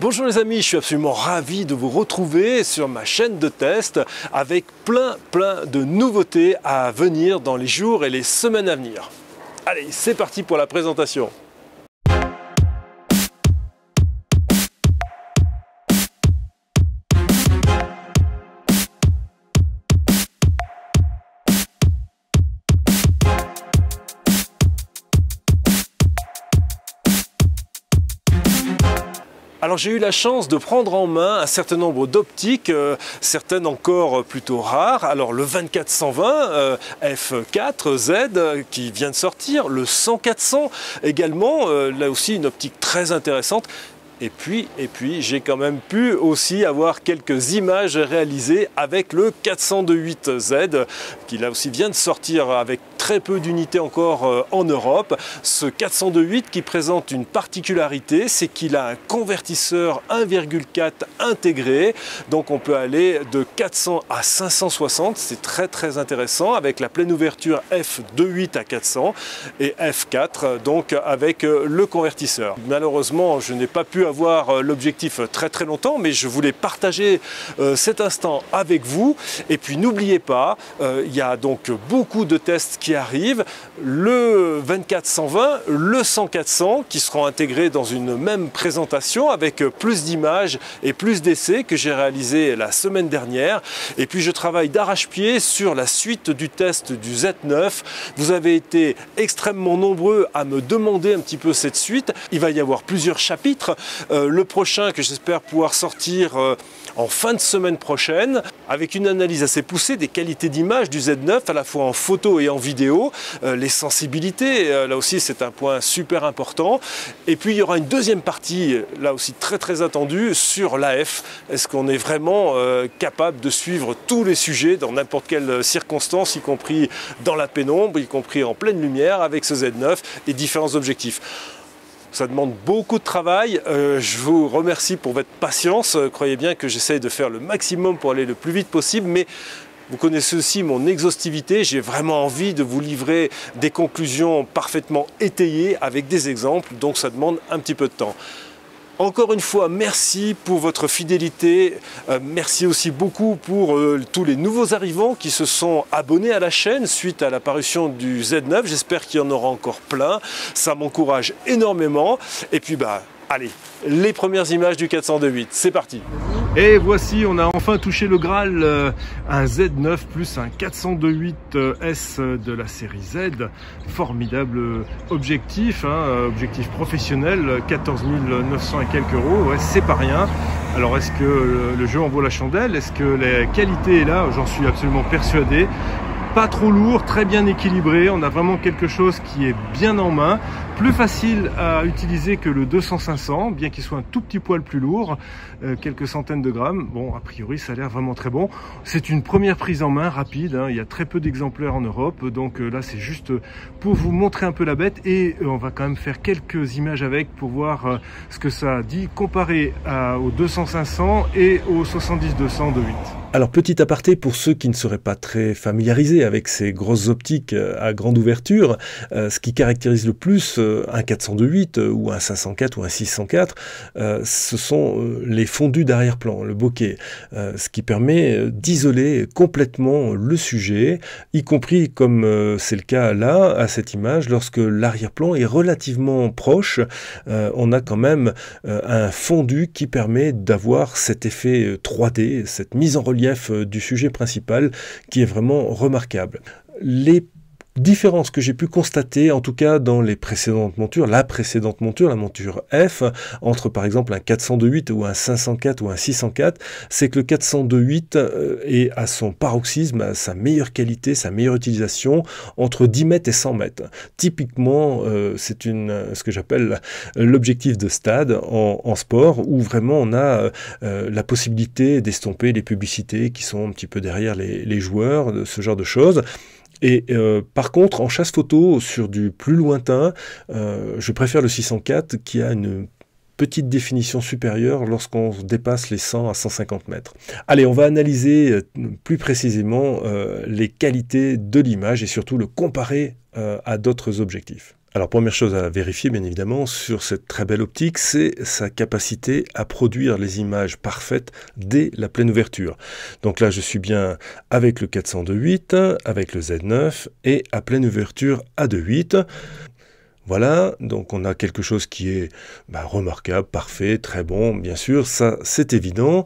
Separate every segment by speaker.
Speaker 1: Bonjour les amis, je suis absolument ravi de vous retrouver sur ma chaîne de test avec plein plein de nouveautés à venir dans les jours et les semaines à venir. Allez, c'est parti pour la présentation. j'ai eu la chance de prendre en main un certain nombre d'optiques, euh, certaines encore plutôt rares. Alors le 2420 euh, F4Z euh, qui vient de sortir, le 100 également, là aussi une optique très intéressante. Et puis, et puis j'ai quand même pu aussi avoir quelques images réalisées avec le 402.8Z, qui là aussi vient de sortir avec très peu d'unités encore euh, en Europe. Ce 402.8 qui présente une particularité, c'est qu'il a un convertisseur 1,4 intégré. Donc on peut aller de 400 à 560, c'est très très intéressant, avec la pleine ouverture F28 à 400 et F4, donc avec euh, le convertisseur. Malheureusement, je n'ai pas pu avoir euh, l'objectif euh, très très longtemps, mais je voulais partager euh, cet instant avec vous. Et puis n'oubliez pas, il y a donc beaucoup de tests qui arrivent, le 2420, le 10400 qui seront intégrés dans une même présentation avec plus d'images et plus d'essais que j'ai réalisé la semaine dernière. Et puis je travaille d'arrache-pied sur la suite du test du Z9. Vous avez été extrêmement nombreux à me demander un petit peu cette suite. Il va y avoir plusieurs chapitres euh, le prochain que j'espère pouvoir sortir euh, en fin de semaine prochaine, avec une analyse assez poussée des qualités d'image du Z9, à la fois en photo et en vidéo, euh, les sensibilités, là aussi c'est un point super important. Et puis il y aura une deuxième partie, là aussi très très attendue, sur l'AF. Est-ce qu'on est vraiment capable de suivre tous les sujets dans n'importe quelle circonstance, y compris dans la pénombre, y compris en pleine lumière, avec ce Z9 et différents objectifs ça demande beaucoup de travail. Euh, je vous remercie pour votre patience. Euh, croyez bien que j'essaye de faire le maximum pour aller le plus vite possible, mais vous connaissez aussi mon exhaustivité, j'ai vraiment envie de vous livrer des conclusions parfaitement étayées avec des exemples, donc ça demande un petit peu de temps. Encore une fois, merci pour votre fidélité. Euh, merci aussi beaucoup pour euh, tous les nouveaux arrivants qui se sont abonnés à la chaîne suite à l'apparition du Z9. J'espère qu'il y en aura encore plein. Ça m'encourage énormément. Et puis, bah, Allez, les premières images du 402.8, c'est parti Et voici, on a enfin touché le Graal, euh, un Z9 plus un 402.8S euh, de la série Z. Formidable objectif, hein, euh, objectif professionnel, 14 900 et quelques euros, c'est pas rien. Alors est-ce que le jeu en vaut la chandelle Est-ce que la qualité est là J'en suis absolument persuadé pas trop lourd, très bien équilibré. On a vraiment quelque chose qui est bien en main plus facile à utiliser que le 2500, bien qu'il soit un tout petit poil plus lourd, euh, quelques centaines de grammes. Bon, a priori, ça a l'air vraiment très bon. C'est une première prise en main rapide, hein. il y a très peu d'exemplaires en Europe, donc euh, là, c'est juste pour vous montrer un peu la bête, et euh, on va quand même faire quelques images avec pour voir ce que ça dit comparé au 200 et au 70-200 de 8. Alors, petit aparté pour ceux qui ne seraient pas très familiarisés avec ces grosses optiques à grande ouverture, ce qui caractérise le plus un 402.8 euh, ou un 504 ou un 604, euh, ce sont euh, les fondus d'arrière-plan, le bokeh, ce qui permet d'isoler complètement le sujet, y compris comme c'est le cas là, à cette image, lorsque l'arrière-plan est relativement proche, on a quand même un fondu qui permet d'avoir cet effet 3D, cette mise en relief du sujet principal qui est vraiment remarquable. Les différence que j'ai pu constater, en tout cas dans les précédentes montures, la précédente monture, la monture F, entre par exemple un 402.8 ou un 504 ou un 604, c'est que le 402.8 euh, est à son paroxysme, à sa meilleure qualité, sa meilleure utilisation, entre 10 mètres et 100 mètres. Typiquement, euh, c'est une ce que j'appelle l'objectif de stade en, sport, où vraiment on a euh, la possibilité d'estomper les publicités qui sont un petit peu derrière les, les joueurs, ce genre de choses. Et euh, par contre, en chasse photo sur du plus lointain, euh, je préfère le 604 qui a une petite définition supérieure lorsqu'on dépasse les 100 à 150 mètres. Allez, on va analyser euh, plus précisément les qualités de l'image et surtout le comparer à d'autres objectifs. Alors première chose à vérifier bien évidemment sur cette très belle optique, c'est sa capacité à produire les images parfaites dès la pleine ouverture. Donc là je suis bien avec le 402.8, avec le Z9 et à pleine ouverture à 2.8. Voilà, donc on a quelque chose qui est bah, remarquable, parfait, très bon, bien sûr, ça c'est évident.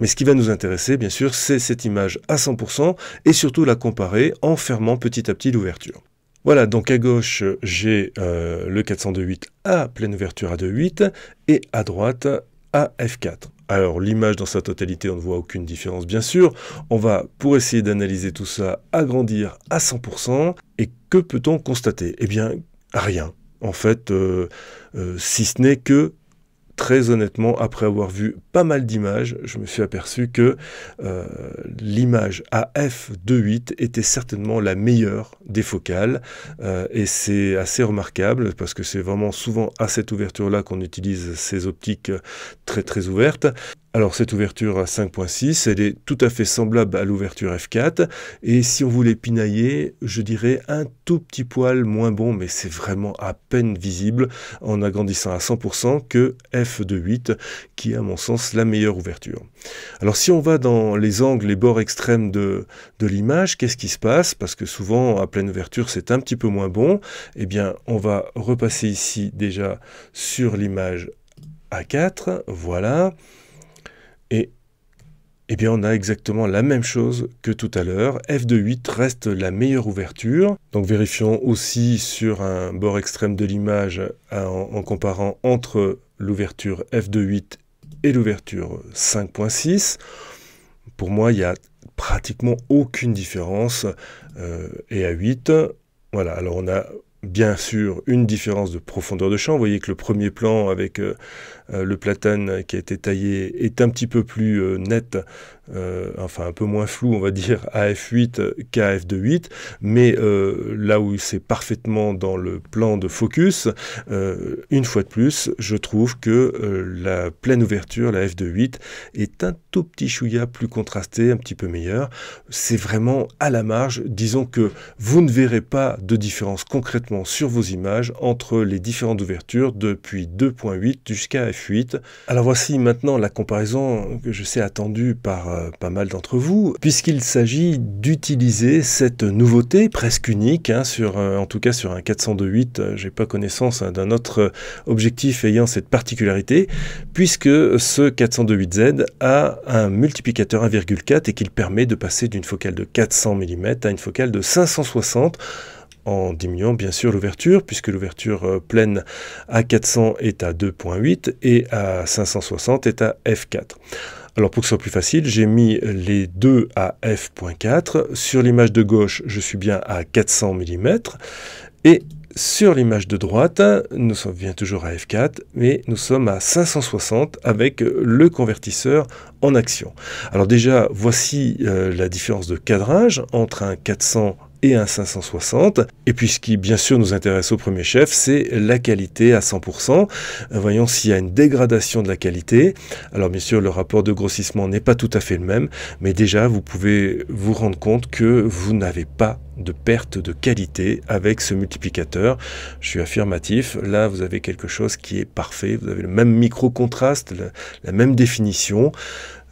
Speaker 1: Mais ce qui va nous intéresser, bien sûr, c'est cette image à 100% et surtout la comparer en fermant petit à petit l'ouverture. Voilà, donc à gauche, j'ai euh, le 402.8 à pleine ouverture à 2.8 et à droite à F4. Alors l'image dans sa totalité, on ne voit aucune différence bien sûr. On va, pour essayer d'analyser tout ça, agrandir à 100%. Et que peut-on constater Eh bien, rien. En fait, euh, euh, si ce n'est que très honnêtement, après avoir vu pas mal d'images, je me suis aperçu que euh, l'image AF28 était certainement la meilleure des focales. Euh, et c'est assez remarquable parce que c'est vraiment souvent à cette ouverture-là qu'on utilise ces optiques euh, très très ouvertes. Alors cette ouverture à 5.6, elle est tout à fait semblable à l'ouverture F4, et si on voulait pinailler, je dirais un tout petit poil moins bon, mais c'est vraiment à peine visible en agrandissant à 100% que F 28 qui est à mon sens la meilleure ouverture. Alors si on va dans les angles, les bords extrêmes de, de l'image, qu'est-ce qui se passe Parce que souvent à pleine ouverture c'est un petit peu moins bon, eh bien on va repasser ici déjà sur l'image A4, voilà. Et eh bien on a exactement la même chose que tout à l'heure. F de 8 reste la meilleure ouverture. Donc vérifions aussi sur un bord extrême de l'image hein, en, comparant entre l'ouverture F de 8 et l'ouverture 5.6. Pour moi, il y a pratiquement aucune différence. Euh, et à 8, voilà, alors on a bien sûr une différence de profondeur de champ. Vous voyez que le premier plan avec euh, euh, le platane qui a été taillé est un petit peu plus euh, net, euh, enfin un peu moins flou, on va dire, à f8 qu'à f2.8, mais là où c'est parfaitement dans le plan de focus, une fois de plus, je trouve que la pleine ouverture, la f2.8, est un tout petit chouïa plus contrasté, un petit peu meilleur. C'est vraiment à la marge. Disons que vous ne verrez pas de différence concrètement sur vos images entre les différentes ouvertures depuis 2.8 jusqu'à alors voici maintenant la comparaison que je sais attendue par euh, pas mal d'entre vous, puisqu'il s'agit d'utiliser cette nouveauté presque unique, hein, sur, euh, en tout cas sur un 402.8, Je euh, j'ai pas connaissance hein, d'un autre objectif ayant cette particularité, puisque ce 402.8Z a un multiplicateur 1,4 et qu'il permet de passer d'une focale de 400 mm à une focale de 560 en diminuant bien sûr l'ouverture, puisque l'ouverture euh, pleine à 400 est à 2.8 et à 560 est à F4. Alors pour que ce soit plus facile, j'ai mis les deux à f.4. Sur l'image de gauche, je suis bien à 400 mm. Et sur l'image de droite, nous sommes bien toujours à f4, mais nous sommes à 560 avec le convertisseur en action. Alors déjà, voici euh, la différence de cadrage entre un 400 et un 560. Et puis ce qui bien sûr nous intéresse au premier chef, c'est la qualité à 100%. Voyons s'il y a une dégradation de la qualité. Alors bien sûr, le rapport de grossissement n'est pas tout à fait le même, mais déjà vous pouvez vous rendre compte que vous n'avez pas de perte de qualité avec ce multiplicateur. Je suis affirmatif, là vous avez quelque chose qui est parfait, vous avez le même micro-contraste, la même définition.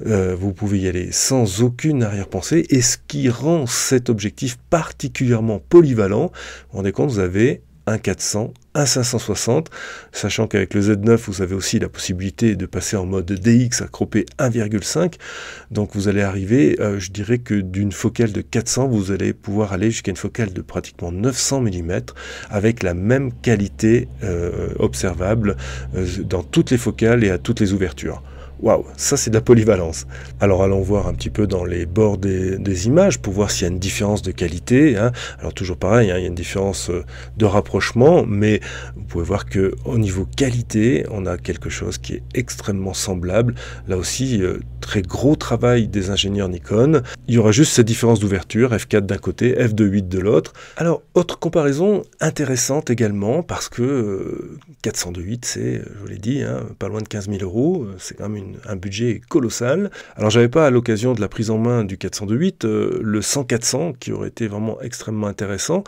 Speaker 1: Euh, vous pouvez y aller sans aucune arrière-pensée. Et ce qui rend cet objectif particulièrement polyvalent, vous vous rendez compte, vous avez un 400, un 560, sachant qu'avec le Z9, vous avez aussi la possibilité de passer en mode DX cropper 1,5. Donc vous allez arriver, euh, je dirais que d'une focale de 400, vous allez pouvoir aller jusqu'à une focale de pratiquement 900 mm avec la même qualité euh, observable dans toutes les focales et à toutes les ouvertures. Waouh, ça c'est de la polyvalence. Alors allons voir un petit peu dans les bords des, images pour voir s'il y a une différence de qualité. Hein. Alors toujours pareil, hein, il y a une différence euh, de rapprochement, mais vous pouvez voir que au niveau qualité, on a quelque chose qui est extrêmement semblable. Là aussi, euh, très gros travail des ingénieurs Nikon. Il y aura juste cette différence d'ouverture, f4 d'un côté, f2.8 de l'autre. Alors autre comparaison intéressante également parce que 402.8 euh, c'est, je vous l'ai dit, hein, pas loin de 15 000 euros. C'est quand même une un budget colossal. Alors j'avais pas à l'occasion de la prise en main du 402.8 8 euh, le 100-400 qui aurait été vraiment extrêmement intéressant,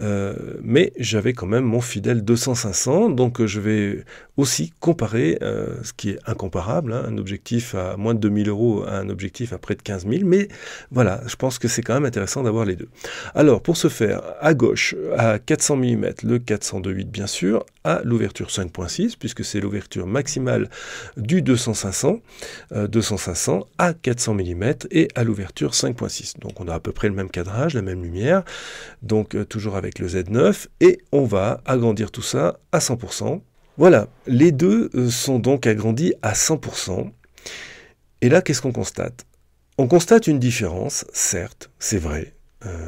Speaker 1: euh, mais j'avais quand même mon fidèle 200-500, donc euh, je vais aussi comparer ce qui est incomparable, hein, un objectif à moins de 2000 euros à un objectif à près de 15 000, mais voilà, je pense que c'est quand même intéressant d'avoir les deux. Alors pour ce faire, à gauche, à 400 mm, le 402.8 bien sûr, à l'ouverture 5.6, puisque c'est l'ouverture maximale du 200 500, 200-500 euh, à 400 mm et à l'ouverture 5.6. Donc on a à peu près le même cadrage, la même lumière, donc euh, toujours avec le Z9 et on va agrandir tout ça à 100%. Voilà, les deux euh, sont donc agrandis à 100%. Et là, qu'est-ce qu'on constate On constate une différence, certes, c'est vrai,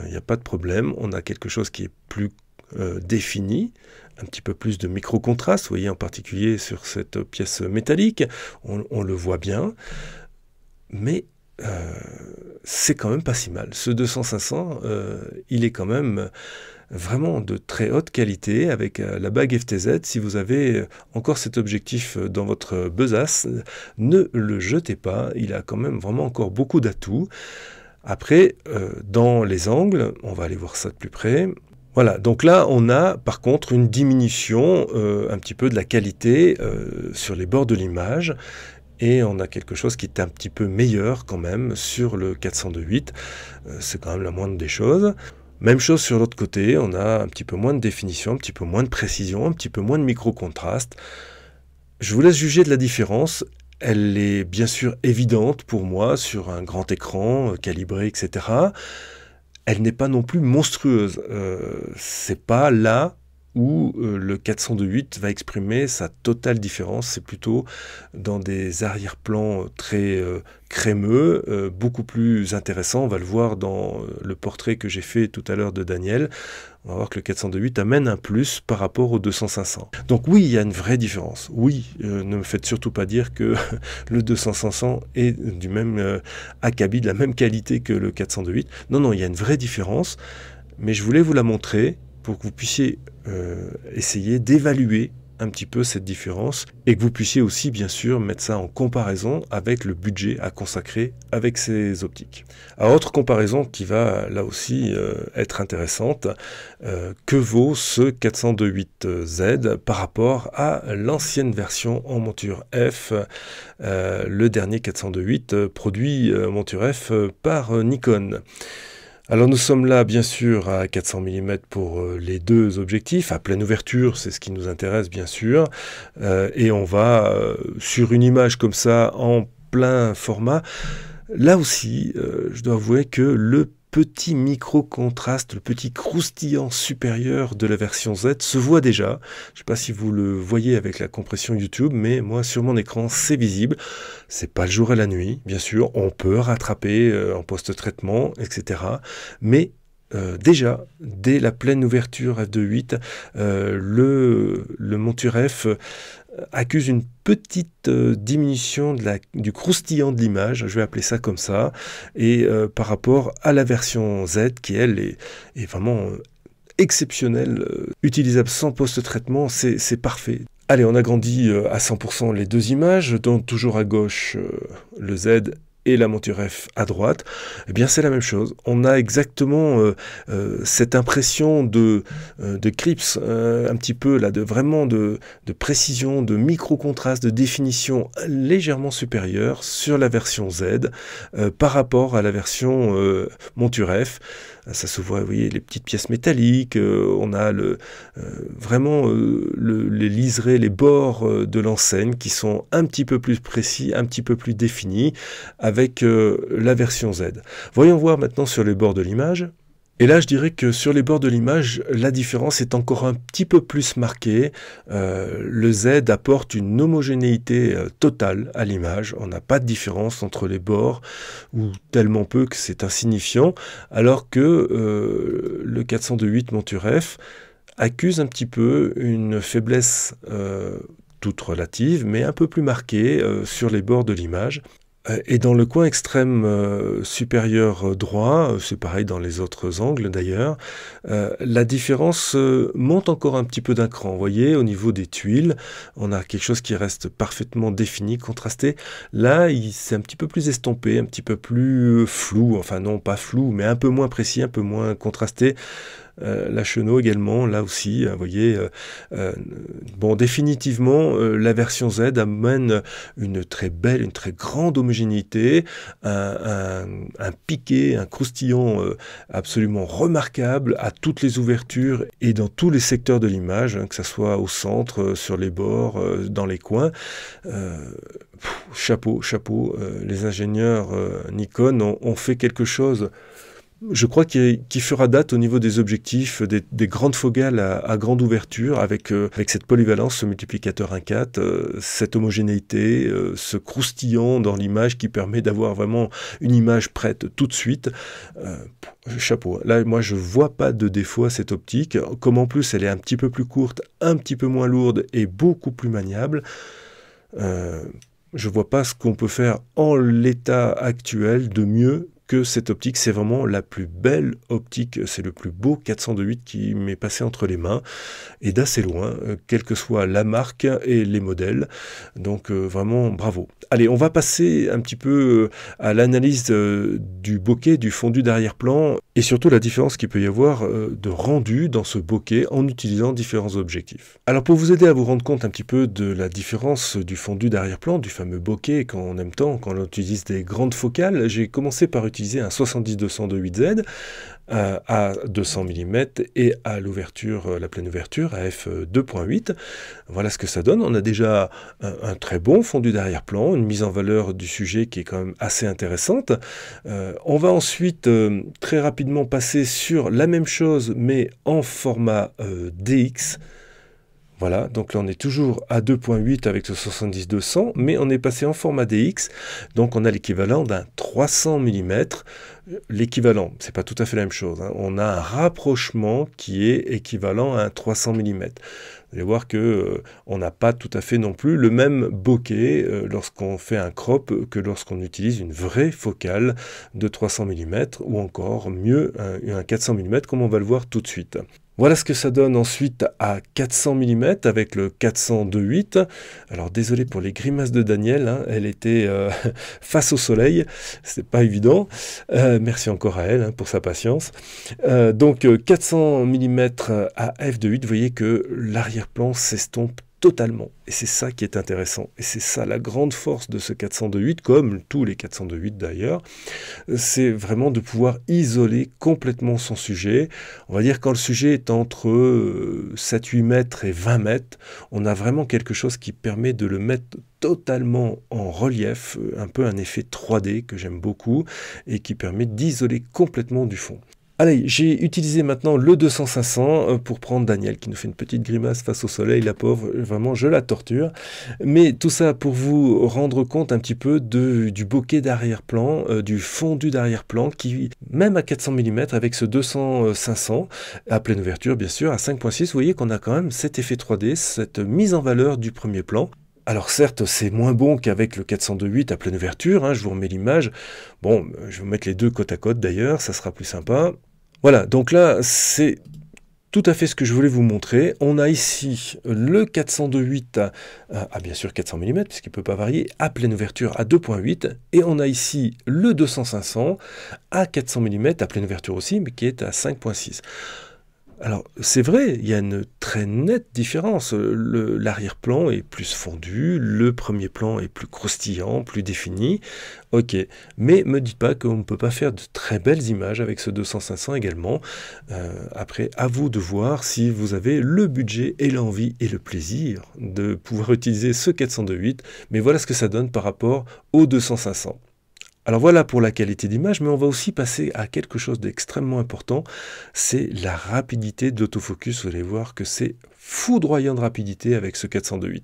Speaker 1: il n'y a pas de problème, on a quelque chose qui est plus euh, défini, un petit peu plus de micro-contraste, vous voyez en particulier sur cette pièce métallique, on, le voit bien, mais euh, c'est quand même pas si mal. Ce 200-500, euh, il est quand même vraiment de très haute qualité avec la bague FTZ. Si vous avez encore cet objectif dans votre besace, ne le jetez pas, il a quand même vraiment encore beaucoup d'atouts. Après, dans les angles, on va aller voir ça de plus près, voilà, donc là on a par contre une diminution euh, un petit peu de la qualité euh, sur les bords de l'image et on a quelque chose qui est un petit peu meilleur quand même sur le 402.8, euh, c'est quand même la moindre des choses. Même chose sur l'autre côté, on a un petit peu moins de définition, un petit peu moins de précision, un petit peu moins de micro-contraste. Je vous laisse juger de la différence, elle est bien sûr évidente pour moi sur un grand écran calibré, etc elle n'est pas non plus monstrueuse. Euh, c'est pas là où euh, le 402.8 va exprimer sa totale différence. C'est plutôt dans des arrière-plans très euh, crémeux, euh, beaucoup plus intéressants. On va le voir dans le portrait que j'ai fait tout à l'heure de Daniel. On va voir que le 402.8 amène un plus par rapport au 200 Donc oui, il y a une vraie différence. Oui, ne me faites surtout pas dire que le 200 est du même acabit, de la même qualité que le 402.8. Non, non, il y a une vraie différence. Mais je voulais vous la montrer pour que vous puissiez euh, essayer d'évaluer un petit peu cette différence et que vous puissiez aussi bien sûr mettre ça en comparaison avec le budget à consacrer avec ces optiques. À autre comparaison qui va là aussi euh, être intéressante, euh, que vaut ce 402.8Z par rapport à l'ancienne version en monture F, le dernier 402.8 produit monture F par Nikon alors nous sommes là bien sûr à 400 mm pour euh, les deux objectifs, à pleine ouverture, c'est ce qui nous intéresse bien sûr, euh, et on va euh, sur une image comme ça en plein format. Là aussi, je dois avouer que le petit micro-contraste, le petit croustillant supérieur de la version Z se voit déjà. Je ne sais pas si vous le voyez avec la compression YouTube, mais moi sur mon écran c'est visible. C'est pas le jour et la nuit, bien sûr, on peut rattraper euh, en post-traitement, etc. Mais euh, déjà, dès la pleine ouverture à 28 euh, le, le Monture F euh, accuse une petite euh, diminution du croustillant de l'image, je vais appeler ça comme ça, et euh, par rapport à la version Z qui elle est, vraiment exceptionnelle, utilisable sans post-traitement, c'est parfait. Allez, on agrandit à 100% les deux images, donc toujours à gauche le Z et la monture F à droite, eh bien c'est la même chose. On a exactement euh, euh, cette impression de, euh, de Crips, un petit peu là, de vraiment de, de précision, de micro-contraste, de définition légèrement supérieure sur la version Z par rapport à la version monture F. Ah, ça se voit, vous voyez, les petites pièces métalliques, euh, on a le, euh, vraiment euh, les liserés, les bords de l'enseigne qui sont un petit peu plus précis, un petit peu plus définis avec la version Z. Voyons voir maintenant sur les bords de l'image. Et là, je dirais que sur les bords de l'image, la différence est encore un petit peu plus marquée. Euh, le Z apporte une homogénéité euh, totale à l'image. On n'a pas de différence entre les bords, ou tellement peu que c'est insignifiant, alors que euh, le 402.8 Monturef accuse un petit peu une faiblesse toute relative, mais un peu plus marquée sur les bords de l'image. Euh, et dans le coin extrême euh, supérieur euh, droit, c'est pareil dans les autres angles d'ailleurs, la différence monte encore un petit peu d'un cran. Vous voyez, au niveau des tuiles, on a quelque chose qui reste parfaitement défini, contrasté. Là, c'est un petit peu plus estompé, un petit peu plus flou, enfin non pas flou, mais un peu moins précis, un peu moins contrasté. Euh, la Chenot également, là aussi, euh, vous voyez. Euh, bon, définitivement, la version Z amène une très belle, une très grande homogénéité, un, piqué, un croustillant absolument remarquable à toutes les ouvertures et dans tous les secteurs de l'image, hein, que ce soit au centre, sur les bords, dans les coins. chapeau, chapeau, les ingénieurs Nikon ont fait quelque chose je crois qu'il fera date au niveau des objectifs, des, grandes fogales à, grande ouverture, avec, euh, avec cette polyvalence, ce multiplicateur 1-4, euh, cette homogénéité, euh, ce croustillant dans l'image qui permet d'avoir vraiment une image prête tout de suite. chapeau. Là, moi, je vois pas de défaut à cette optique. Comme en plus, elle est un petit peu plus courte, un petit peu moins lourde et beaucoup plus maniable. Je ne vois pas ce qu'on peut faire en l'état actuel de mieux que cette optique, c'est vraiment la plus belle optique, c'est le plus beau 402.8 qui m'est passé entre les mains, et d'assez loin, euh, quelle que soit la marque et les modèles. Donc euh, vraiment bravo. Allez, on va passer un petit peu euh, à l'analyse du bokeh, du fondu d'arrière-plan, et surtout la différence qu'il peut y avoir de rendu dans ce bokeh en utilisant différents objectifs. Alors pour vous aider à vous rendre compte un petit peu de la différence du fondu d'arrière-plan, du fameux bokeh, quand on aime temps, quand on utilise des grandes focales, j'ai commencé par utiliser utiliser un 70-200 z euh, à 200 mm et à l'ouverture, euh, la pleine ouverture à f2.8. Voilà ce que ça donne. On a déjà un, très bon fondu d'arrière-plan, une mise en valeur du sujet qui est quand même assez intéressante. Euh, on va ensuite très rapidement passer sur la même chose mais en format DX. Voilà, donc là on est toujours à 2.8 avec ce 70-200, mais on est passé en format DX, donc on a l'équivalent d'un 300 mm. L'équivalent, c'est pas tout à fait la même chose, hein. on a un rapprochement qui est équivalent à un 300 mm. Vous allez voir que euh, on n'a pas tout à fait non plus le même bokeh euh, lorsqu'on fait un crop que lorsqu'on utilise une vraie focale de 300 mm ou encore mieux un 400 mm comme on va le voir tout de suite. Voilà ce que ça donne ensuite à 400 mm avec le 402.8. Alors désolé pour les grimaces de Daniel, hein, elle était euh, face au soleil, c'est pas évident. Euh, merci encore à elle hein, pour sa patience. Euh, donc 400 mm à f2.8, vous voyez que l'arrière-plan s'estompe totalement. Et c'est ça qui est intéressant. Et c'est ça la grande force de ce 402.8, comme tous les 402.8 d'ailleurs, c'est vraiment de pouvoir isoler complètement son sujet. On va dire quand le sujet est entre 7-8 euh, mètres et 20 mètres, on a vraiment quelque chose qui permet de le mettre totalement en relief, euh, un peu un effet 3D que j'aime beaucoup et qui permet d'isoler complètement du fond. Allez, j'ai utilisé maintenant le 200 euh, pour prendre Daniel qui nous fait une petite grimace face au soleil, la pauvre, vraiment je la torture. Mais tout ça pour vous rendre compte un petit peu du bokeh d'arrière-plan, euh, du fondu d'arrière-plan qui, même à 400 mm avec ce 200 à pleine ouverture bien sûr, à 5.6, vous voyez qu'on a quand même cet effet 3D, cette mise en valeur du premier plan alors certes, c'est moins bon qu'avec le 402.8 à pleine ouverture, hein, je vous remets l'image. Bon, euh, je vais vous mettre les deux côte à côte d'ailleurs, ça sera plus sympa. Voilà, donc là, c'est tout à fait ce que je voulais vous montrer. On a ici le 402.8 à, bien sûr 400 mm, puisqu'il ne peut pas varier, à pleine ouverture à 2.8, et on a ici le 200-500 à 400 mm, à pleine ouverture aussi, mais qui est à 5.6. Alors c'est vrai, il y a une très nette différence. L'arrière-plan est plus fondu, le premier plan est plus croustillant, plus défini. Ok, mais me dites pas qu'on ne peut pas faire de très belles images avec ce 200 également. Euh, après, à vous de voir si vous avez le budget et l'envie et le plaisir de pouvoir utiliser ce 402.8. Mais voilà ce que ça donne par rapport au 200 alors voilà pour la qualité d'image, mais on va aussi passer à quelque chose d'extrêmement important, c'est la rapidité d'autofocus. Vous allez voir que c'est foudroyant de rapidité avec ce 402.8.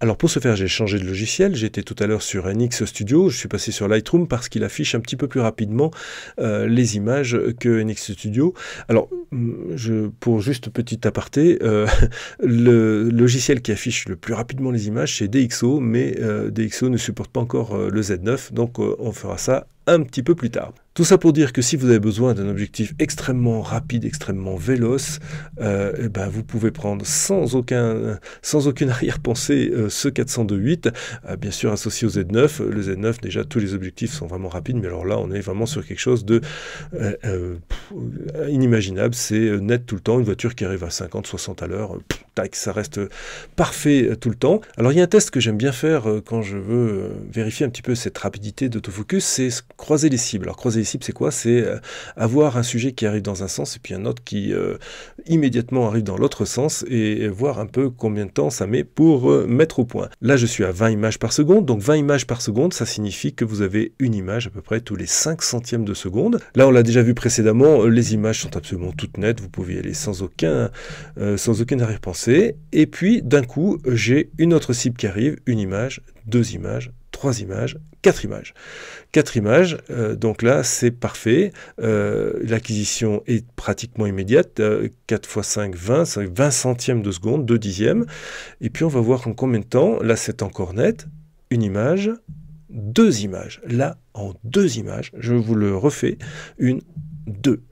Speaker 1: Alors pour ce faire, j'ai changé de logiciel. J'étais tout à l'heure sur NX Studio. Je suis passé sur Lightroom parce qu'il affiche un petit peu plus rapidement euh, les images que NX Studio. Alors, mm, je, pour juste petit aparté, euh, le logiciel qui affiche le plus rapidement les images, c'est DxO, mais euh, DxO ne supporte pas encore le Z9, donc on fera ça un petit peu plus tard. Tout ça pour dire que si vous avez besoin d'un objectif extrêmement rapide, extrêmement véloce, euh, eh ben vous pouvez prendre sans, aucun, sans aucune arrière-pensée euh, ce 402.8, euh, bien sûr associé au Z9. Le Z9, déjà, tous les objectifs sont vraiment rapides, mais alors là, on est vraiment sur quelque chose de inimaginable. C'est net tout le temps, une voiture qui arrive à 50, 60 à l'heure, tac, ça reste parfait tout le temps. Alors il y a un test que j'aime bien faire quand je veux vérifier un petit peu cette rapidité d'autofocus, c'est croiser les cibles. Alors croiser les c'est quoi C'est euh, avoir un sujet qui arrive dans un sens et puis un autre qui euh, immédiatement arrive dans l'autre sens et voir un peu combien de temps ça met pour euh, mettre au point. Là, je suis à 20 images par seconde, donc 20 images par seconde, ça signifie que vous avez une image à peu près tous les 5 centièmes de seconde. Là, on l'a déjà vu précédemment, les images sont absolument toutes nettes, vous pouvez y aller sans aucun, sans aucune arrière-pensée. Et puis, d'un coup, j'ai une autre cible qui arrive, une image, deux images, 3 images, quatre images. Quatre images, euh, donc là c'est parfait. Euh, l'acquisition est pratiquement immédiate. 4 x 5, 20, 20 centièmes de seconde, 2 dixièmes. Et puis on va voir en combien de temps, là c'est encore net, une image, deux images. Là, en deux images, je vous le refais, une, deux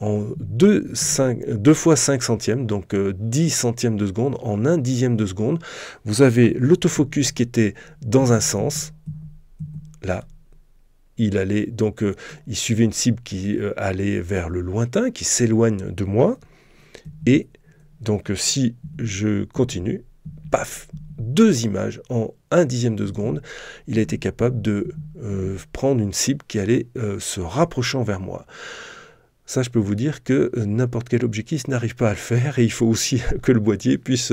Speaker 1: en 2, 5, fois 5 centièmes, donc 10 euh, centièmes de seconde, en 1 dixième de seconde, vous avez l'autofocus qui était dans un sens, là, il allait donc euh, il suivait une cible qui euh, allait vers le lointain, qui s'éloigne de moi. Et donc euh, si je continue, paf, deux images en un dixième de seconde, il a été capable de prendre une cible qui allait se rapprochant vers moi. Ça, je peux vous dire que euh, n'importe quel objectif n'arrive pas à le faire et il faut aussi que le boîtier puisse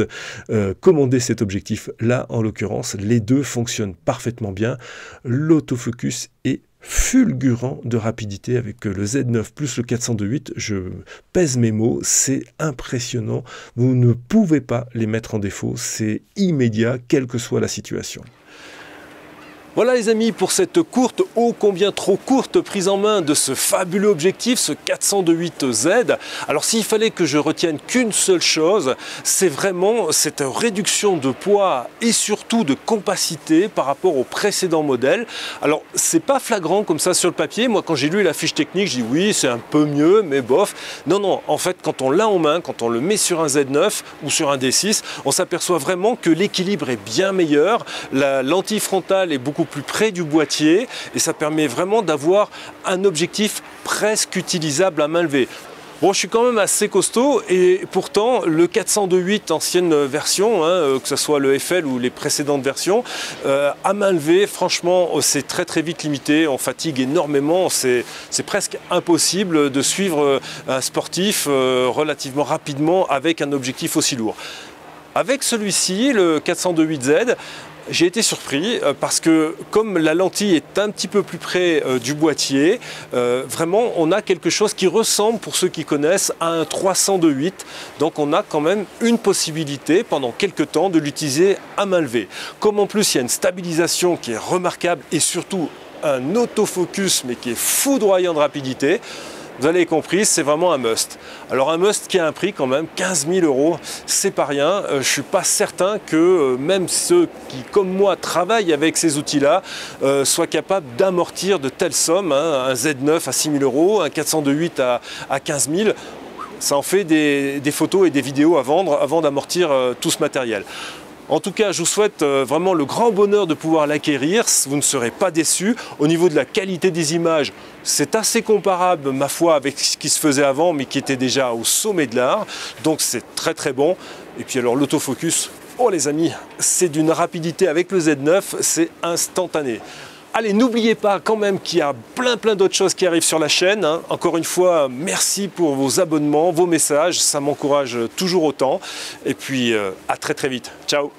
Speaker 1: euh, commander cet objectif. Là, en l'occurrence, les deux fonctionnent parfaitement bien. L'autofocus est fulgurant de rapidité avec euh, le Z9 plus le 402.8. Je pèse mes mots, c'est impressionnant. Vous ne pouvez pas les mettre en défaut, c'est immédiat, quelle que soit la situation. Voilà les amis pour cette courte, ô combien trop courte prise en main de ce fabuleux objectif, ce 8 z Alors s'il fallait que je retienne qu'une seule chose, c'est vraiment cette réduction de poids et surtout de compacité par rapport au précédent modèle. Alors c'est pas flagrant comme ça sur le papier, moi quand j'ai lu la fiche technique, je dis oui c'est un peu mieux mais bof. Non non, en fait quand on l'a en main, quand on le met sur un Z9 ou sur un D6, on s'aperçoit vraiment que l'équilibre est bien meilleur, la lentille frontale est beaucoup plus près du boîtier et ça permet vraiment d'avoir un objectif presque utilisable à main levée. Bon, je suis quand même assez costaud et pourtant le 402.8 ancienne version, hein, euh, que ce soit le FL ou les précédentes versions, euh, à main levée, franchement, euh, c'est très très vite limité, on fatigue énormément, c'est presque impossible de suivre un sportif relativement rapidement avec un objectif aussi lourd. Avec celui-ci, le 402.8Z, j'ai été surpris euh, parce que comme la lentille est un petit peu plus près euh, du boîtier, euh, vraiment on a quelque chose qui ressemble pour ceux qui connaissent à un 302.8. Donc on a quand même une possibilité pendant quelques temps de l'utiliser à main levée. Comme en plus il y a une stabilisation qui est remarquable et surtout un autofocus mais qui est foudroyant de rapidité, vous avez compris, c'est vraiment un must. Alors un must qui a un prix quand même, 15 000 euros, c'est pas rien. Euh, je suis pas certain que euh, même ceux qui, comme moi, travaillent avec ces outils-là, euh, soient capables d'amortir de telles sommes. Hein. un Z9 à 6 000 euros, un 402.8 à, à 15 000 ça en fait des, photos et des vidéos à vendre avant d'amortir tout ce matériel. En tout cas, je vous souhaite euh, vraiment le grand bonheur de pouvoir l'acquérir. Vous ne serez pas déçus. Au niveau de la qualité des images, c'est assez comparable, ma foi, avec ce qui se faisait avant, mais qui était déjà au sommet de l'art. Donc c'est très très bon. Et puis alors l'autofocus, oh les amis, c'est d'une rapidité avec le Z9, c'est instantané. Allez, n'oubliez pas quand même qu'il y a plein plein d'autres choses qui arrivent sur la chaîne. Hein. Encore une fois, merci pour vos abonnements, vos messages, ça m'encourage toujours autant. Et puis, euh, à très très vite. Ciao